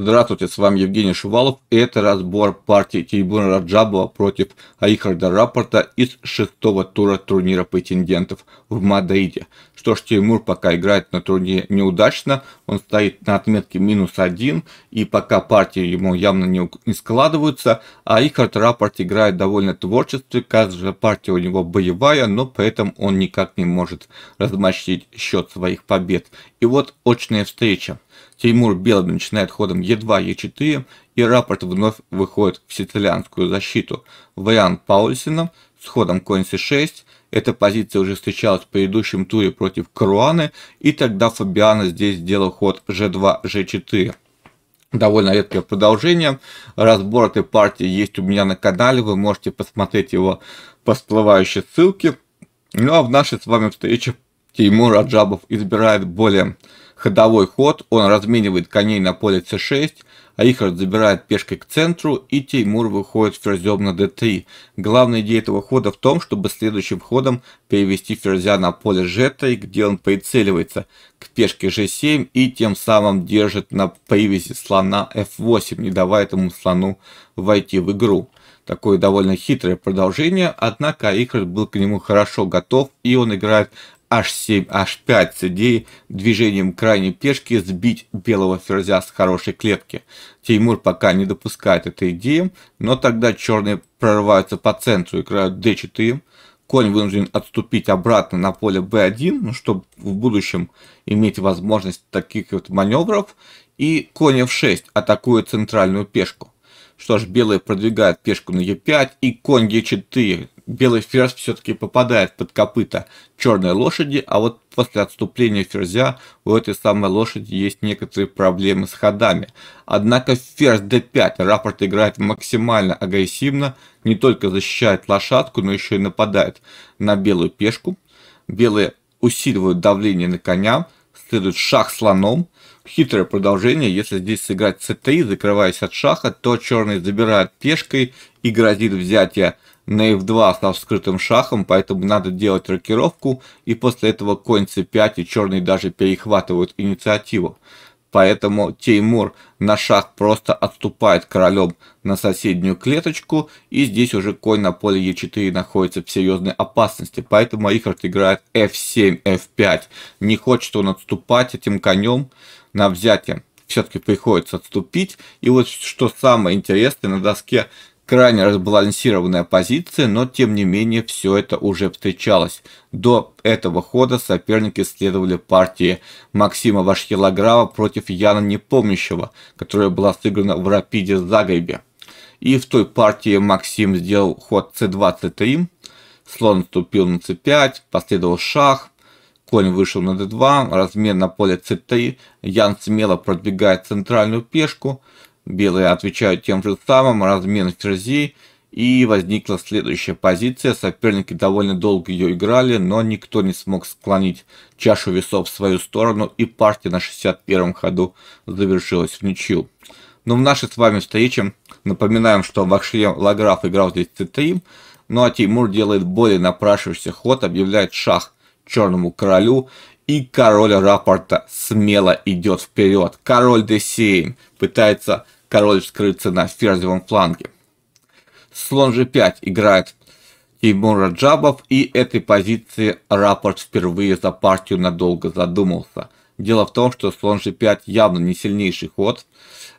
Здравствуйте, с вами Евгений Шувалов, это разбор партии Тейбуна Раджабова против Айхарда Рапорта из шестого тура турнира претендентов в Мадриде. Что ж, Тимур пока играет на турнире неудачно, он стоит на отметке минус один, и пока партии ему явно не, не складываются, а Ихард Рапорт играет довольно творчески, каждая партия у него боевая, но при этом он никак не может размочить счет своих побед. И вот очная встреча. Тимур Белый начинает ходом Е2, Е4, и рапорт вновь выходит в сицилианскую защиту. Вариант Паульсина с ходом конь С6, эта позиция уже встречалась в предыдущем туре против Круаны и тогда Фабиано здесь сделал ход G2, G4. Довольно редкое продолжение. Разбор этой партии есть у меня на канале, вы можете посмотреть его по всплывающей ссылке. Ну а в нашей с вами встрече Тимур Аджабов избирает более ходовой ход, он разменивает коней на поле c6, а Рихард забирает пешкой к центру, и Теймур выходит ферзем на d3. Главная идея этого хода в том, чтобы следующим ходом перевести ферзя на поле g3, где он прицеливается к пешке g7 и тем самым держит на привязи слона f8, не давая этому слону войти в игру такое довольно хитрое продолжение, однако Рихард был к нему хорошо готов, и он играет H7, H5 с идеей движением крайней пешки сбить белого ферзя с хорошей клетки. Теймур пока не допускает этой идеи, но тогда черные прорываются по центру, играют D4. Конь вынужден отступить обратно на поле B1, ну, чтобы в будущем иметь возможность таких вот маневров. И конь F6 атакует центральную пешку. Что ж, белые продвигают пешку на e5 и конь e4 белый ферзь все-таки попадает под копыта черной лошади, а вот после отступления ферзя у этой самой лошади есть некоторые проблемы с ходами. Однако ферзь d5 рапорт играет максимально агрессивно, не только защищает лошадку, но еще и нападает на белую пешку. Белые усиливают давление на коня, следует шах слоном. Хитрое продолжение, если здесь сыграть c3, закрываясь от шаха, то черный забирает пешкой и грозит взятие на f2 со вскрытым шахом, поэтому надо делать рокировку, и после этого конь c5, и черные даже перехватывают инициативу. Поэтому Теймур на шах просто отступает королем на соседнюю клеточку, и здесь уже конь на поле e4 находится в серьезной опасности. Поэтому Рихард играет f7, f5. Не хочет он отступать этим конем на взятие. Все-таки приходится отступить. И вот что самое интересное, на доске крайне разбалансированная позиция, но тем не менее все это уже встречалось. До этого хода соперники следовали партии Максима Вашхилограва против Яна Непомнящего, которая была сыграна в Рапиде Загребе. И в той партии Максим сделал ход c23, слон вступил на c5, последовал шах, конь вышел на d2, размен на поле c3, Ян смело продвигает центральную пешку, Белые отвечают тем же самым, размен ферзей, и возникла следующая позиция. Соперники довольно долго ее играли, но никто не смог склонить чашу весов в свою сторону, и партия на 61-м ходу завершилась в ничью. Но ну, в нашей с вами встрече напоминаем, что Вахшием Лаграф играл здесь c3, ну а Тимур делает более напрашивающийся ход, объявляет шах черному королю, и король рапорта смело идет вперед. Король d7 пытается король скрыться на ферзевом фланге. Слон g5 играет Тимур Раджабов, и этой позиции рапорт впервые за партию надолго задумался. Дело в том, что слон g5 явно не сильнейший ход.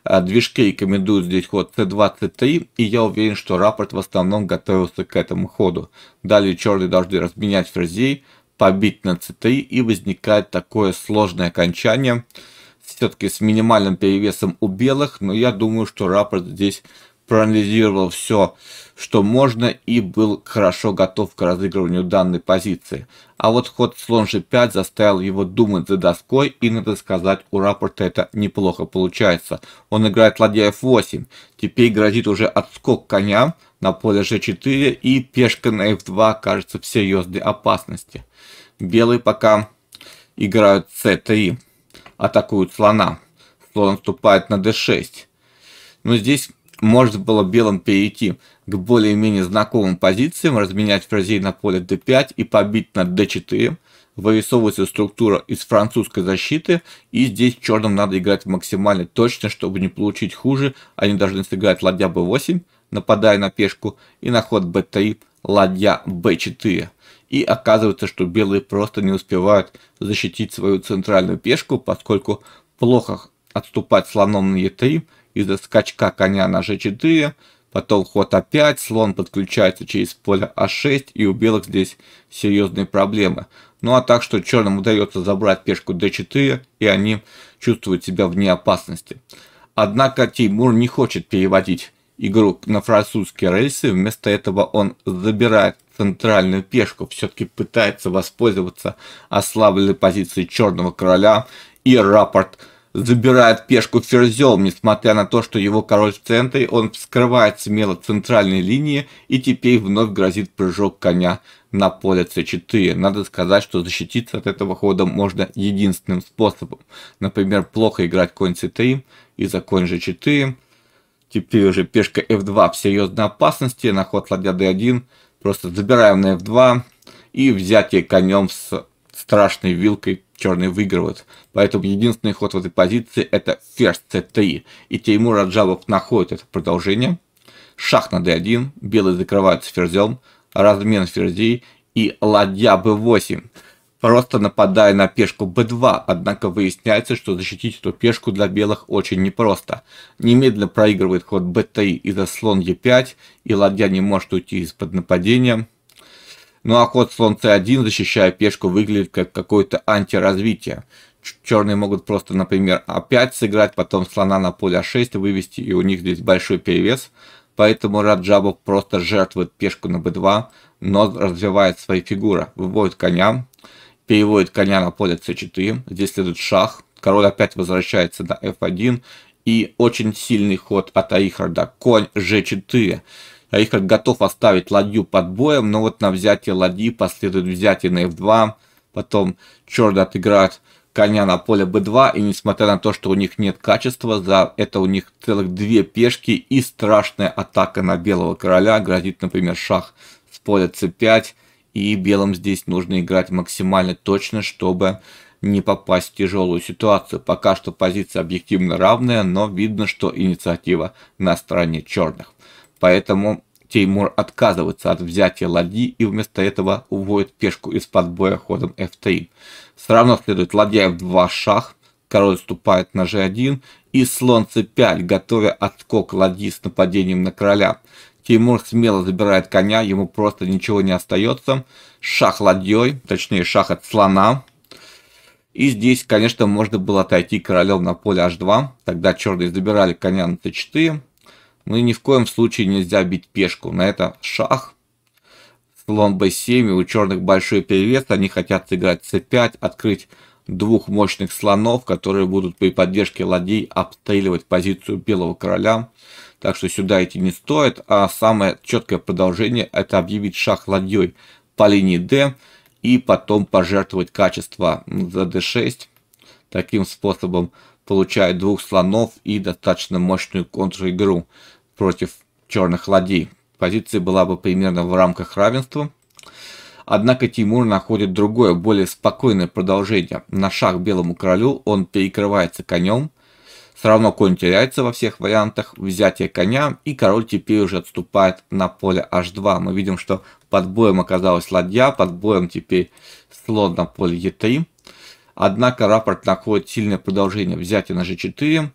А, движки рекомендуют здесь ход c23, и я уверен, что рапорт в основном готовился к этому ходу. Далее черные должны разменять ферзей, побить на c3, и возникает такое сложное окончание – все-таки с минимальным перевесом у белых, но я думаю, что Раппорт здесь проанализировал все, что можно и был хорошо готов к разыгрыванию данной позиции. А вот ход слон g5 заставил его думать за доской и, надо сказать, у Раппорта это неплохо получается. Он играет ладья f8, теперь грозит уже отскок коня на поле g4 и пешка на f2 кажется в серьезной опасности. Белые пока играют c3 атакуют слона. Слон вступает на d6. Но здесь можно было белым перейти к более-менее знакомым позициям, разменять вразей на поле d5 и побить на d4. Вырисовывается структура из французской защиты, и здесь черным надо играть максимально точно, чтобы не получить хуже. Они должны сыграть ладья b8, нападая на пешку, и на ход b3 ладья b4 и оказывается, что белые просто не успевают защитить свою центральную пешку, поскольку плохо отступать слоном на Е3 из-за скачка коня на G4, потом ход А5, слон подключается через поле А6, и у белых здесь серьезные проблемы. Ну а так, что черным удается забрать пешку d4, и они чувствуют себя вне опасности. Однако Тимур не хочет переводить игру на французские рельсы, вместо этого он забирает центральную пешку, все-таки пытается воспользоваться ослабленной позицией Черного Короля, и рапорт забирает пешку ферзем, несмотря на то, что его король в центре, он вскрывает смело центральные линии и теперь вновь грозит прыжок коня на поле c4. Надо сказать, что защититься от этого хода можно единственным способом. Например, плохо играть конь c3 и за конь g4. Теперь уже пешка f2 в серьезной опасности, на ход ладья d1 Просто забираем на f2 и взятие конем с страшной вилкой черные выигрывают. Поэтому единственный ход в этой позиции это ферзь c3. И Теймур Раджабов находит это продолжение. Шах на d1, белые закрываются ферзем, размен ферзей и ладья b8 просто нападая на пешку b2, однако выясняется, что защитить эту пешку для белых очень непросто. Немедленно проигрывает ход b3 из-за слон e5, и ладья не может уйти из-под нападения. Ну а ход слон c1, защищая пешку, выглядит как какое-то антиразвитие. Черные могут просто, например, опять сыграть, потом слона на поле а6 вывести, и у них здесь большой перевес. Поэтому Раджабов просто жертвует пешку на b2, но развивает свои фигуры, выводит коня, переводит коня на поле c4, здесь следует шах, король опять возвращается на f1, и очень сильный ход от Аихарда, конь g4. Аихард готов оставить ладью под боем, но вот на взятие ладьи последует взятие на f2, потом черт отыграет коня на поле b2, и несмотря на то, что у них нет качества, за это у них целых две пешки и страшная атака на белого короля, грозит, например, шах с поля c5, и белым здесь нужно играть максимально точно, чтобы не попасть в тяжелую ситуацию. Пока что позиция объективно равная, но видно, что инициатива на стороне черных. Поэтому Теймур отказывается от взятия ладьи и вместо этого уводит пешку из-под боя ходом f3. Сравно следует ладья f2 шах, король вступает на g1 и слон c5, готовя отскок ладьи с нападением на короля. Тимур смело забирает коня, ему просто ничего не остается. Шах ладьей, точнее шах от слона. И здесь, конечно, можно было отойти королем на поле h2. Тогда черные забирали коня на c4. Ну и ни в коем случае нельзя бить пешку. На это шах. Слон b7, у черных большой перевес. Они хотят сыграть c5, открыть двух мощных слонов, которые будут при поддержке ладей обстреливать позицию белого короля. Так что сюда идти не стоит, а самое четкое продолжение это объявить шах ладьей по линии D и потом пожертвовать качество за D6. Таким способом получает двух слонов и достаточно мощную контр-игру против черных ладей. Позиция была бы примерно в рамках равенства. Однако Тимур находит другое, более спокойное продолжение. На шаг белому королю он перекрывается конем, все равно конь теряется во всех вариантах, взятие коня, и король теперь уже отступает на поле h2. Мы видим, что под боем оказалась ладья, под боем теперь слон на поле e3. Однако рапорт находит сильное продолжение взятия на g4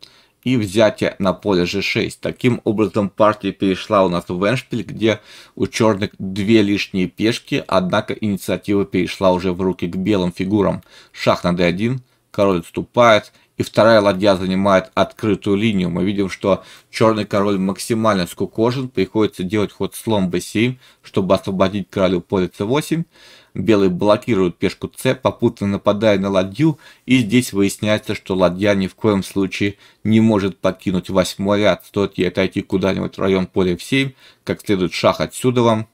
и взятие на поле g6. Таким образом, партия перешла у нас в Веншпиль, где у черных две лишние пешки, однако инициатива перешла уже в руки к белым фигурам. Шах на d1, король отступает, и вторая ладья занимает открытую линию. Мы видим, что черный король максимально скукожен, приходится делать ход слон b7, чтобы освободить королю поле c8. Белый блокирует пешку c, попутно нападая на ладью, и здесь выясняется, что ладья ни в коем случае не может покинуть восьмой ряд. Стоит ей отойти куда-нибудь в район поля f7, как следует шах отсюда вам.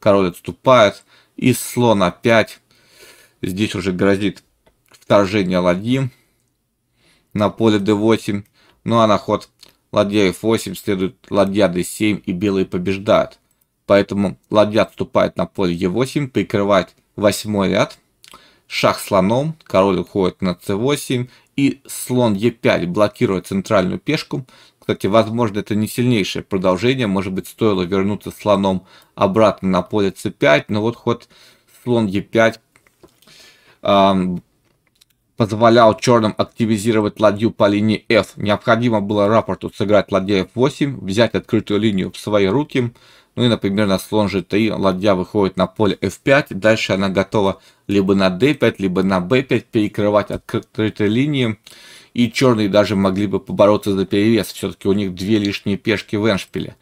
Король отступает, и слон опять. Здесь уже грозит вторжение ладьи на поле d8. Ну а на ход ладья f8 следует ладья d7 и белые побеждают. Поэтому ладья отступает на поле e8, прикрывает восьмой ряд. Шах слоном, король уходит на c8 и слон e5 блокирует центральную пешку. Кстати, возможно, это не сильнейшее продолжение, может быть, стоило вернуться слоном обратно на поле c5, но вот ход слон e5 э, позволял черным активизировать ладью по линии F. Необходимо было рапорту сыграть ладья F8, взять открытую линию в свои руки. Ну и, например, на слон G3 ладья выходит на поле F5. Дальше она готова либо на D5, либо на B5 перекрывать открытые линии. И черные даже могли бы побороться за перевес. Все-таки у них две лишние пешки в эншпиле.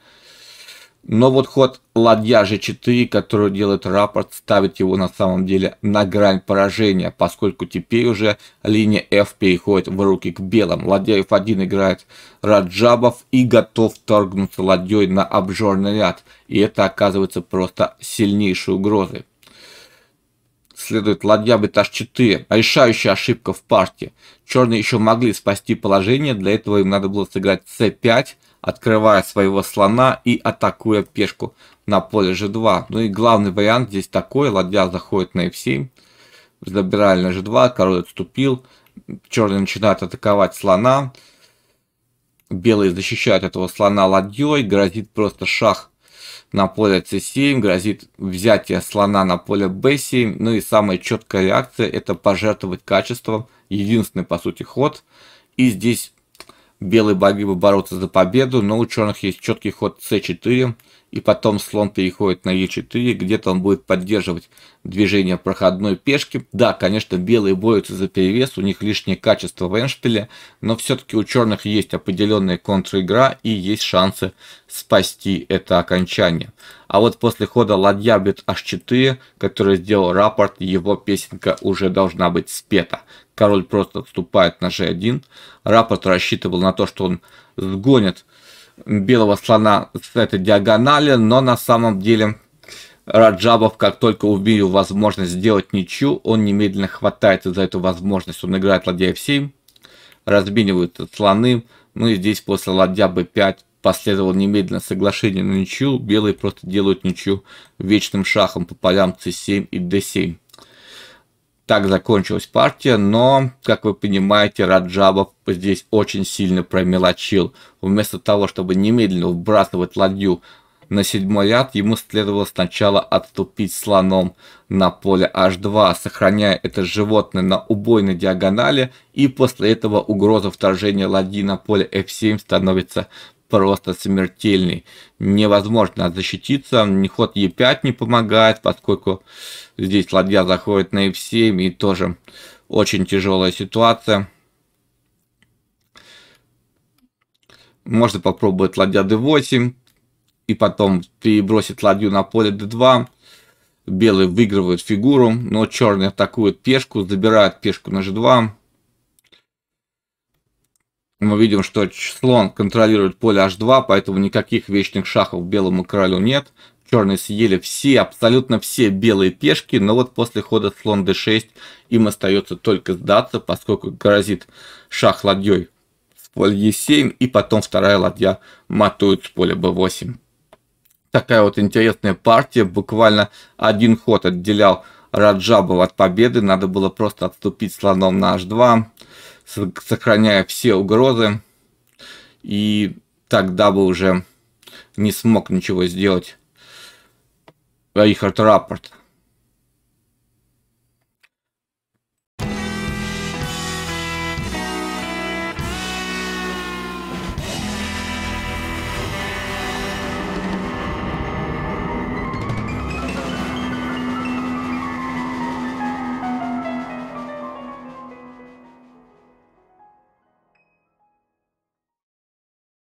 Но вот ход ладья g4, который делает рапорт, ставит его на самом деле на грань поражения, поскольку теперь уже линия f переходит в руки к белым. Ладья f1 играет Раджабов и готов торгнуться ладьей на обжорный ряд. И это оказывается просто сильнейшей угрозой следует ладья в этаж 4, решающая ошибка в партии. Черные еще могли спасти положение, для этого им надо было сыграть c5, открывая своего слона и атакуя пешку на поле g2. Ну и главный вариант здесь такой, ладья заходит на f7, забирали на g2, король отступил, черные начинают атаковать слона, белые защищают этого слона ладьей, грозит просто шах на поле c7, грозит взятие слона на поле b7. Ну и самая четкая реакция это пожертвовать качеством. Единственный, по сути, ход. И здесь белые могли бы бороться за победу, но у черных есть четкий ход c4 и потом слон переходит на Е4, где-то он будет поддерживать движение проходной пешки. Да, конечно, белые борются за перевес, у них лишнее качество в эншпиле, но все-таки у черных есть определенная контр-игра и есть шансы спасти это окончание. А вот после хода ладья бит h4, который сделал рапорт, его песенка уже должна быть спета. Король просто отступает на g1. Рапорт рассчитывал на то, что он сгонит белого слона с этой диагонали, но на самом деле Раджабов, как только увидел возможность сделать ничью, он немедленно хватается за эту возможность. Он играет ладья f7, разменивают слоны, ну и здесь после ладья b5 последовало немедленно соглашение на ничью, белые просто делают ничью вечным шахом по полям c7 и d7. Так закончилась партия, но, как вы понимаете, Раджабов здесь очень сильно промелочил. Вместо того, чтобы немедленно вбрасывать ладью на седьмой ряд, ему следовало сначала отступить слоном на поле h2, сохраняя это животное на убойной диагонали, и после этого угроза вторжения ладьи на поле f7 становится просто смертельный. Невозможно защититься, ни ход Е5 не помогает, поскольку здесь ладья заходит на F7 и тоже очень тяжелая ситуация. Можно попробовать ладья d8 и потом перебросить ладью на поле d2. Белые выигрывают фигуру, но черные атакуют пешку, забирают пешку на g2 мы видим, что слон контролирует поле h2, поэтому никаких вечных шахов белому королю нет. Черные съели все, абсолютно все белые пешки, но вот после хода слон d6 им остается только сдаться, поскольку грозит шах ладьей с поля e7, и потом вторая ладья матует с поля b8. Такая вот интересная партия, буквально один ход отделял Раджабова от победы, надо было просто отступить слоном на h2, сохраняя все угрозы. И тогда бы уже не смог ничего сделать Рихард а Раппорт.